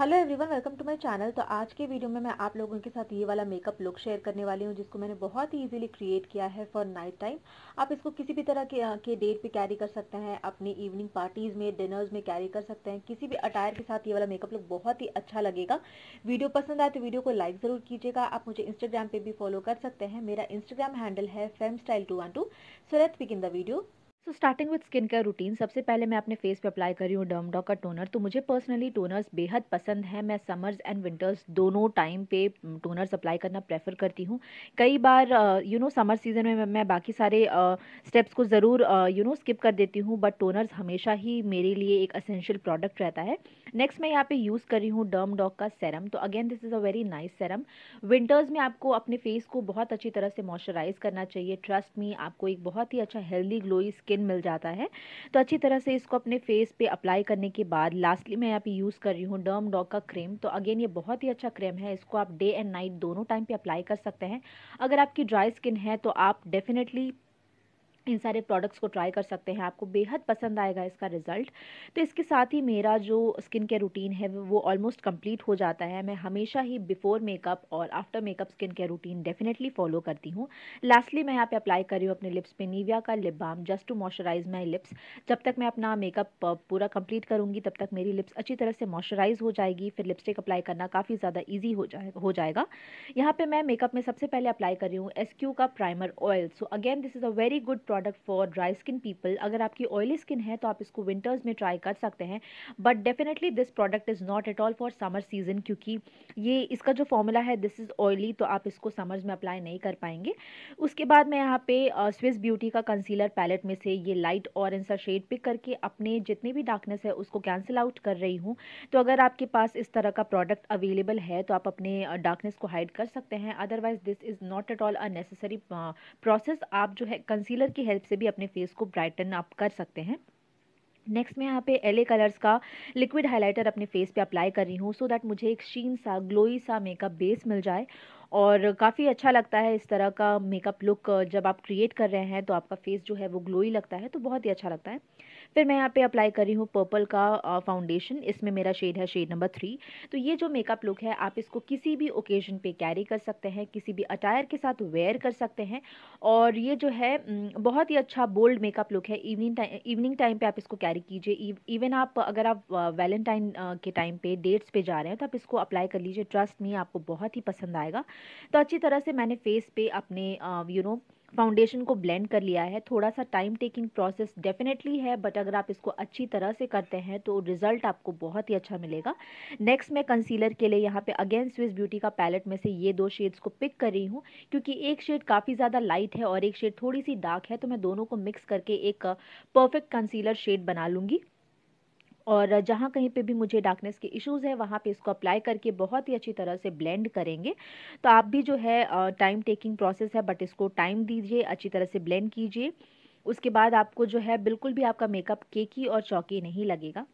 hello everyone welcome to my channel तो आज के वीडियो में मैं आप लोगों के साथ ये वाला मेकअप लुक शेयर करने वाली हूँ जिसको मैंने बहुत ही इजीली क्रिएट किया है फॉर नाइट टाइम आप इसको किसी भी तरह के के डेट पे कैरी कर सकते हैं अपनी इवनिंग पार्टीज़ में डिनर्स में कैरी कर सकते हैं किसी भी अटायर के साथ ये वाला मेकअप लुक बहुत ही अच्छा लगेगा वीडियो पसंद आए तो वीडियो को लाइक ज़रूर कीजिएगा आप मुझे इंस्टाग्राम पर भी फॉलो कर सकते हैं मेरा इंस्टाग्राम हैंडल है fame style two one two so let's begin the video so starting with skin care routine सबसे पहले मैं अपने फेस पे अप्लाई कर रही हूँ डर्मडॉ का टोनर तो मुझे पर्सनली टोनर्स बेहद पसंद है मैं समर्स एंड विंटर्स दोनों टाइम पे टोनर्स अप्लाई करना प्रेफर करती हूँ कई बार यू नो समर सीज़न में मैं बाकी सारे स्टेप्स uh, को ज़रूर यू नो स्किप कर देती हूँ बट टोनर्स हमेशा ही मेरे लिए एक असेंशियल प्रोडक्ट रहता है नेक्स्ट मैं यहाँ पर यूज़ कर रही हूँ डॉक का सेरम तो again this is a very nice serum winters में आपको अपने फेस को बहुत अच्छी तरह से मॉइस्चराइज करना चाहिए ट्रस्ट मी आपको एक बहुत ही अच्छा हेल्दी ग्लोई स्किन स्किन मिल जाता है तो अच्छी तरह से इसको अपने फेस पे अप्लाई करने के बाद लास्टली मैं यहाँ पे यूज़ कर रही हूँ डर्म डॉग का क्रीम तो अगेन ये बहुत ही अच्छा क्रीम है इसको आप डे एंड नाइट दोनों टाइम पर अप्लाई कर सकते हैं अगर आपकी ड्राई स्किन है तो आप डेफिनेटली इन सारे प्रोडक्ट्स को ट्राई कर सकते हैं आपको बेहद पसंद आएगा इसका रिज़ल्ट तो इसके साथ ही मेरा जो स्किन केयर रूटीन है वो ऑलमोस्ट कंप्लीट हो जाता है मैं हमेशा ही बिफ़ोर मेकअप और after makeup skin care routine definitely follow करती हूँ लास्टली मैं यहाँ पे अप्लाई कर रही हूँ अपने लिप्स पे नीविया का lip balm just to moisturise my lips जब तक मैं अपना मेकअप पूरा कम्प्लीट करूँगी तब तक मेरी लिप्स अच्छी तरह से मॉइस्चराइज हो जाएगी फिर लिपस्टिक अप्लाई करना काफ़ी ज़्यादा ईजी हो जाए हो जाएगा यहाँ पर मैं मेकअप में सबसे पहले अप्लाई कर रही हूँ एस का primer oil so again this is a very good product for dry skin people अगर आपकी ऑयली स्किन है तो आप इसको विंटर्स में ट्राई कर सकते हैं but definitely this product is not at all for summer season क्योंकि ये इसका जो फॉर्मूला है दिस इज़ ऑयली तो आप इसको समर्स में अप्लाई नहीं कर पाएंगे उसके बाद मैं यहाँ पे स्विस ब्यूटी का कंसीलर पैलेट में से ये लाइट ऑरेंज सा शेड पिक करके अपने जितने भी डार्कनेस है उसको कैंसिल आउट कर रही हूँ तो अगर आपके पास इस तरह का प्रोडक्ट अवेलेबल है तो आप अपने डार्कनेस को हाइड कर सकते हैं otherwise this is not at all a necessary process आप जो है कंसीलर के की हेल्प से भी अपने फेस को ब्राइटन आप कर सकते हैं नेक्स्ट मैं यहाँ पे एले कलर्स का लिक्विड हाइलाइटर अपने फेस पे अप्लाई कर रही हूँ सो दैट मुझे एक शीन सा ग्लोई सा मेकअप बेस मिल जाए और काफ़ी अच्छा लगता है इस तरह का मेकअप लुक जब आप क्रिएट कर रहे हैं तो आपका फेस जो है वो ग्लोई लगता है तो बहुत ही अच्छा लगता है फिर मैं यहाँ पे अप्लाई कर रही हूँ पर्पल का फाउंडेशन इसमें मेरा शेड है शेड नंबर थ्री तो ये जो मेकअप लुक है आप इसको किसी भी ओकेजन पे कैरी कर सकते हैं किसी भी अटायर के साथ वेयर कर सकते हैं और ये जो है बहुत ही अच्छा बोल्ड मेकअप लुक है इवनिंग टाइम इवनिंग टाइम पर आप इसको कैरी कीजिए इवन आप अगर आप वैलेंटाइन के टाइम पर डेट्स पर जा रहे हैं तो आप इसको अप्लाई कर लीजिए ट्रस्ट में आपको बहुत ही पसंद आएगा तो अच्छी तरह से मैंने फेस पे अपने यू नो फाउंडेशन को ब्लेंड कर लिया है थोड़ा सा टाइम टेकिंग प्रोसेस डेफिनेटली है बट अगर आप इसको अच्छी तरह से करते हैं तो रिजल्ट आपको बहुत ही अच्छा मिलेगा नेक्स्ट मैं कंसीलर के लिए यहाँ पे अगेन स्विस ब्यूटी का पैलेट में से ये दो शेड्स को पिक कर रही हूँ क्योंकि एक शेड काफ़ी ज़्यादा लाइट है और एक शेड थोड़ी सी डार्क है तो मैं दोनों को मिक्स करके एक परफेक्ट कंसीलर शेड बना लूँगी और जहाँ कहीं पे भी मुझे डार्कनेस के इश्यूज़ है वहाँ पे इसको अप्लाई करके बहुत ही अच्छी तरह से ब्लेंड करेंगे तो आप भी जो है टाइम टेकिंग प्रोसेस है बट इसको टाइम दीजिए अच्छी तरह से ब्लेंड कीजिए उसके बाद आपको जो है बिल्कुल भी आपका मेकअप केकी और चौकी नहीं लगेगा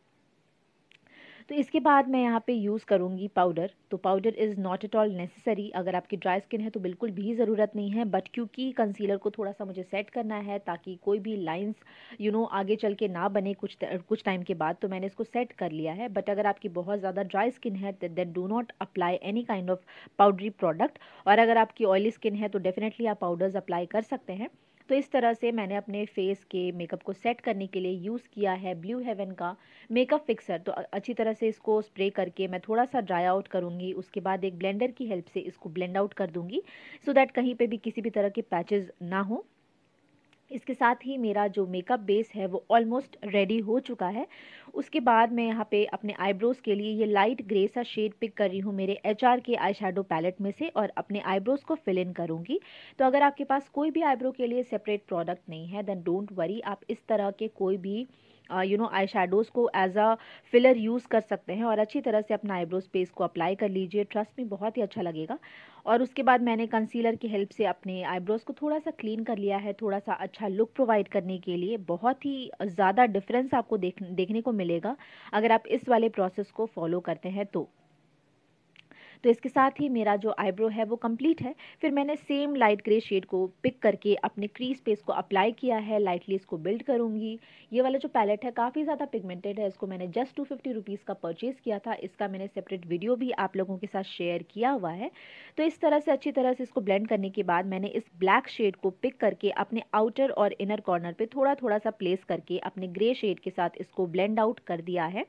तो इसके बाद मैं यहाँ पे यूज़ करूँगी पाउडर तो powder is not at all necessary अगर आपकी ड्राई स्किन है तो बिल्कुल भी ज़रूरत नहीं है बट क्योंकि कंसीलर को थोड़ा सा मुझे सेट करना है ताकि कोई भी लाइंस यू नो आगे चल के ना बने कुछ कुछ टाइम के बाद तो मैंने इसको सेट कर लिया है बट अगर आपकी बहुत ज़्यादा ड्राई स्किन है then do not apply any kind of powdery product और अगर आपकी ऑयली स्किन है तो डेफिनेटली आप पाउडर्स अप्लाई कर सकते हैं तो इस तरह से मैंने अपने फेस के मेकअप को सेट करने के लिए यूज़ किया है ब्लू हेवन का मेकअप फिक्सर तो अच्छी तरह से इसको स्प्रे करके मैं थोड़ा सा ड्राई आउट करूँगी उसके बाद एक ब्लेंडर की हेल्प से इसको ब्लेंड आउट कर दूँगी सो so दैट कहीं पर भी किसी भी तरह के पैचेज़ ना हों इसके साथ ही मेरा जो मेकअप बेस है वो ऑलमोस्ट रेडी हो चुका है उसके बाद मैं यहाँ पे अपने आईब्रोज़ के लिए ये लाइट ग्रे सा शेड पिक कर रही हूँ मेरे एच के आई पैलेट में से और अपने आईब्रोज़ को फिल इन करूँगी तो अगर आपके पास कोई भी आईब्रो के लिए सेपरेट प्रोडक्ट नहीं है देन डोंट वरी आप इस तरह के कोई भी यू नो आई शेडोज़ को एज अ फिलर यूज़ कर सकते हैं और अच्छी तरह से अपना आईब्रो स्पेस को अप्लाई कर लीजिए ट्रस्ट में बहुत ही अच्छा लगेगा और उसके बाद मैंने कंसीलर की हेल्प से अपने आईब्रोज़ को थोड़ा सा क्लीन कर लिया है थोड़ा सा अच्छा लुक प्रोवाइड करने के लिए बहुत ही ज़्यादा डिफरेंस आपको देख देखने को मिलेगा अगर आप इस वाले प्रोसेस को फॉलो करते हैं तो तो इसके साथ ही मेरा जो आईब्रो है वो कंप्लीट है फिर मैंने सेम लाइट ग्रे शेड को पिक करके अपने क्रीज पे इसको अप्लाई किया है लाइटली इसको बिल्ड करूँगी ये वाला जो पैलेट है काफ़ी ज़्यादा पिगमेंटेड है इसको मैंने जस्ट टू फिफ्टी का परचेज़ किया था इसका मैंने सेपरेट वीडियो भी आप लोगों के साथ शेयर किया हुआ है तो इस तरह से अच्छी तरह से इसको ब्लेंड करने के बाद मैंने इस ब्लैक शेड को पिक करके अपने आउटर और इनर कॉर्नर पर थोड़ा थोड़ा सा प्लेस करके अपने ग्रे शेड के साथ इसको ब्लेंड आउट कर दिया है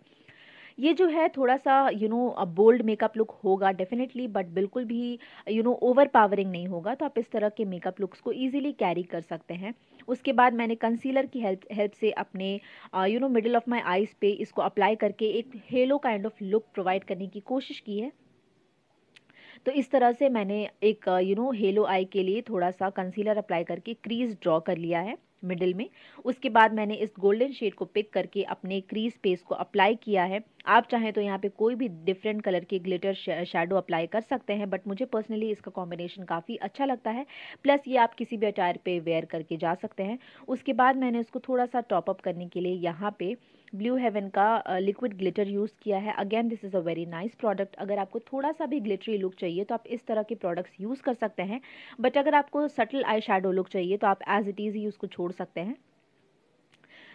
ये जो है थोड़ा सा you know bold makeup look होगा डेफिनेटली बट बिल्कुल भी यू नो ओवर पावरिंग नहीं होगा तो आप इस तरह के मेकअप लुक्स को ईजिली कैरी कर सकते हैं उसके बाद मैंने कंसीलर की हेल्प हेल्प से अपने you know middle of my eyes पे इसको अप्लाई करके एक halo kind of look provide करने की कोशिश की है तो इस तरह से मैंने एक यू नो हेलो आई के लिए थोड़ा सा कंसीलर अप्लाई करके क्रीज ड्रॉ कर लिया है मिडिल में उसके बाद मैंने इस गोल्डन शेड को पिक करके अपने क्रीज पेस को अप्लाई किया है आप चाहें तो यहाँ पे कोई भी डिफरेंट कलर के ग्लिटर शेडो अप्लाई कर सकते हैं बट मुझे पर्सनली इसका कॉम्बिनेशन काफ़ी अच्छा लगता है प्लस ये आप किसी भी अटायर पे वेयर करके जा सकते हैं उसके बाद मैंने इसको थोड़ा सा टॉपअप करने के लिए यहाँ पे ब्लू हेवन का लिक्विड ग्लिटर यूज़ किया है again this is a very nice product अगर आपको थोड़ा सा भी ग्लिटरी लुक चाहिए तो आप इस तरह के प्रोडक्ट्स यूज़ कर सकते हैं बट अगर आपको सटल आई शेडो लुक चाहिए तो आप एज इट इज़ ही उसको छोड़ सकते हैं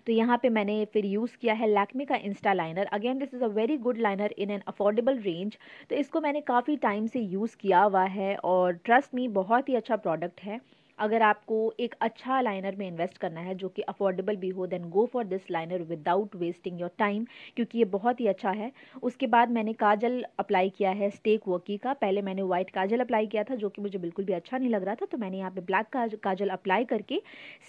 तो यहाँ पे मैंने फिर यूज़ किया है लैक्मे का insta liner again this is a very good liner in an affordable range तो इसको मैंने काफ़ी टाइम से यूज़ किया हुआ है और ट्रस्ट मी बहुत ही अच्छा प्रोडक्ट है अगर आपको एक अच्छा लाइनर में इन्वेस्ट करना है जो कि अफोर्डेबल भी हो then go for this liner without wasting your time क्योंकि ये बहुत ही अच्छा है उसके बाद मैंने काजल अप्लाई किया है स्टेक वर्की का पहले मैंने व्हाइट काजल अप्लाई किया था जो कि मुझे बिल्कुल भी अच्छा नहीं लग रहा था तो मैंने यहाँ पर ब्लैक काजल अप्लाई करके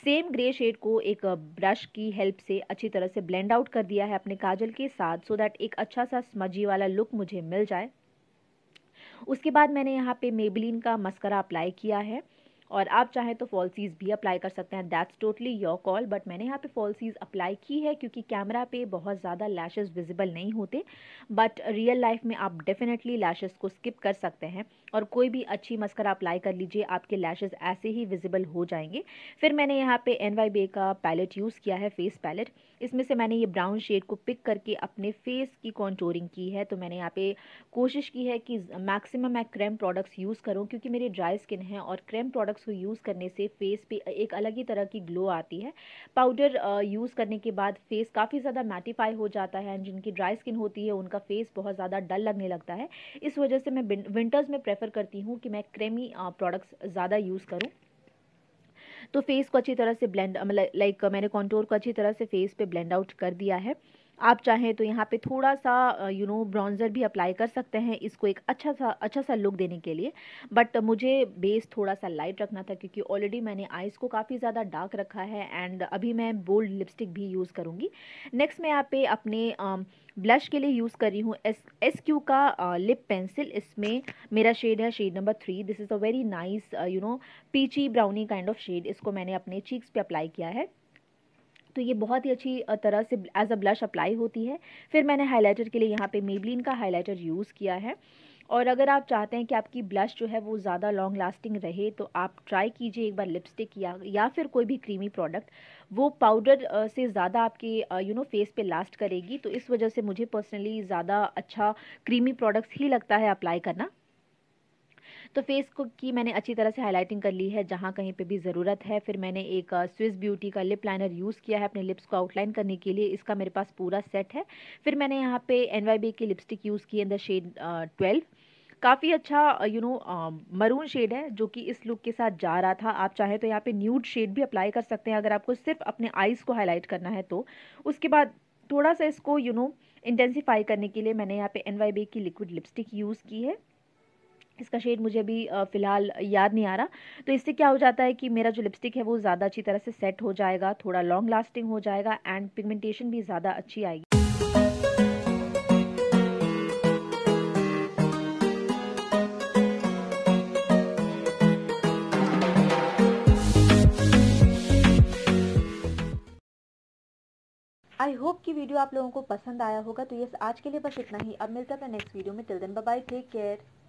सेम ग्रे शेड को एक ब्रश की हेल्प से अच्छी तरह से ब्लेंड आउट कर दिया है अपने काजल के साथ सो so दैट एक अच्छा सा स्मजी वाला लुक मुझे मिल जाए उसके बाद मैंने यहाँ पे मेबलिन का मस्करा अप्लाई किया है और आप चाहें तो फॉल्सीज़ भी अप्लाई कर सकते हैं that's totally your call but मैंने यहाँ पे फॉल्सीज़ अप्लाई की है क्योंकि कैमरा पे बहुत ज़्यादा लैशेज़ विजिबल नहीं होते बट रियल लाइफ में आप डेफिनेटली लैशेज़ को स्किप कर सकते हैं और कोई भी अच्छी मस्कर अप्लाई कर लीजिए आपके लैशेज़ ऐसे ही विजिबल हो जाएंगे फिर मैंने यहाँ पे एन वाई का पैलेट यूज़ किया है फेस पैलेट इसमें से मैंने ये ब्राउन शेड को पिक करके अपने फेस की कॉन्टोरिंग की है तो मैंने यहाँ पे कोशिश की है कि मैक्सिमम मैं क्रेम प्रोडक्ट्स यूज़ करूँ क्योंकि मेरी ड्राई स्किन है और क्रेम प्रोडक्ट्स को यूज़ करने से फेस पे एक अलग ही तरह की ग्लो आती है पाउडर यूज़ करने के बाद फेस काफ़ी ज़्यादा मैटिफाई हो जाता है एंड जिनकी ड्राई स्किन होती है उनका फेस बहुत ज़्यादा डल लगने लगता है इस वजह से मैं विंटर्स में प्रेफर प्रेफर करती हूँ कि मैं क्रेमी प्रोडक्ट्स ज़्यादा यूज़ करूँ तो फेस को अच्छी तरह से ब्लेंड मतलब, लाइक मैंने कॉन्टोर को अच्छी तरह से फेस पे ब्लेंड आउट कर दिया है आप चाहें तो यहाँ पे थोड़ा सा यू नो ब्राउन्ज़र भी अप्लाई कर सकते हैं इसको एक अच्छा सा अच्छा सा लुक देने के लिए बट मुझे बेस थोड़ा सा लाइट रखना था क्योंकि ऑलरेडी मैंने आइज़ को काफ़ी ज़्यादा डार्क रखा है एंड अभी मैं बोल्ड लिपस्टिक भी यूज़ करूँगी नेक्स्ट मैं यहाँ पे अपने uh, ब्लश के लिए यूज़ कर रही हूँ एस एस क्यू का लिप पेंसिल इसमें मेरा शेड है shade number three this is a very nice you know peachy brownie kind of shade इसको मैंने अपने चीक्स पे अप्लाई किया है तो ये बहुत ही अच्छी तरह से एज अ ब्लश अप्लाई होती है फिर मैंने हाईलाइटर के लिए यहाँ पे मेबलिन का हाईलाइटर यूज़ किया है और अगर आप चाहते हैं कि आपकी ब्लश जो है वो ज़्यादा लॉन्ग लास्टिंग रहे तो आप ट्राई कीजिए एक बार लिपस्टिक या या फिर कोई भी क्रीमी प्रोडक्ट वो पाउडर से ज़्यादा आपके यू नो फेस पे लास्ट करेगी तो इस वजह से मुझे पर्सनली ज़्यादा अच्छा क्रीमी प्रोडक्ट्स ही लगता है अप्लाई करना तो फेस को की मैंने अच्छी तरह से हाईलाइटिंग कर ली है जहाँ कहीं पे भी ज़रूरत है फिर मैंने एक स्विस ब्यूटी का लिप लाइनर यूज़ किया है अपने लिप्स को आउटलाइन करने के लिए इसका मेरे पास पूरा सेट है फिर मैंने यहाँ पे एन की लिपस्टिक यूज़ की इन द शेड ट्वेल्व काफ़ी अच्छा यू नो मरून शेड है जो कि इस लुक के साथ जा रहा था आप चाहें तो यहाँ पे न्यूड शेड भी अप्लाई कर सकते हैं अगर आपको सिर्फ अपने आइज़ को हाईलाइट करना है तो उसके बाद थोड़ा सा इसको यू नो इंटेंसीफाई करने के लिए मैंने यहाँ पे एन की लिक्विड लिपस्टिक यूज़ की है इसका शेड मुझे अभी फ़िलहाल याद नहीं आ रहा तो इससे क्या हो जाता है कि मेरा जो लिपस्टिक है वो ज़्यादा अच्छी तरह से सेट हो जाएगा थोड़ा लॉन्ग लास्टिंग हो जाएगा एंड पिगमेंटेशन भी ज़्यादा अच्छी आएगी आई होप कि वीडियो आप लोगों को पसंद आया होगा तो ये आज के लिए बस इतना ही अब मिलता है नेक्स्ट वीडियो में till then bye take care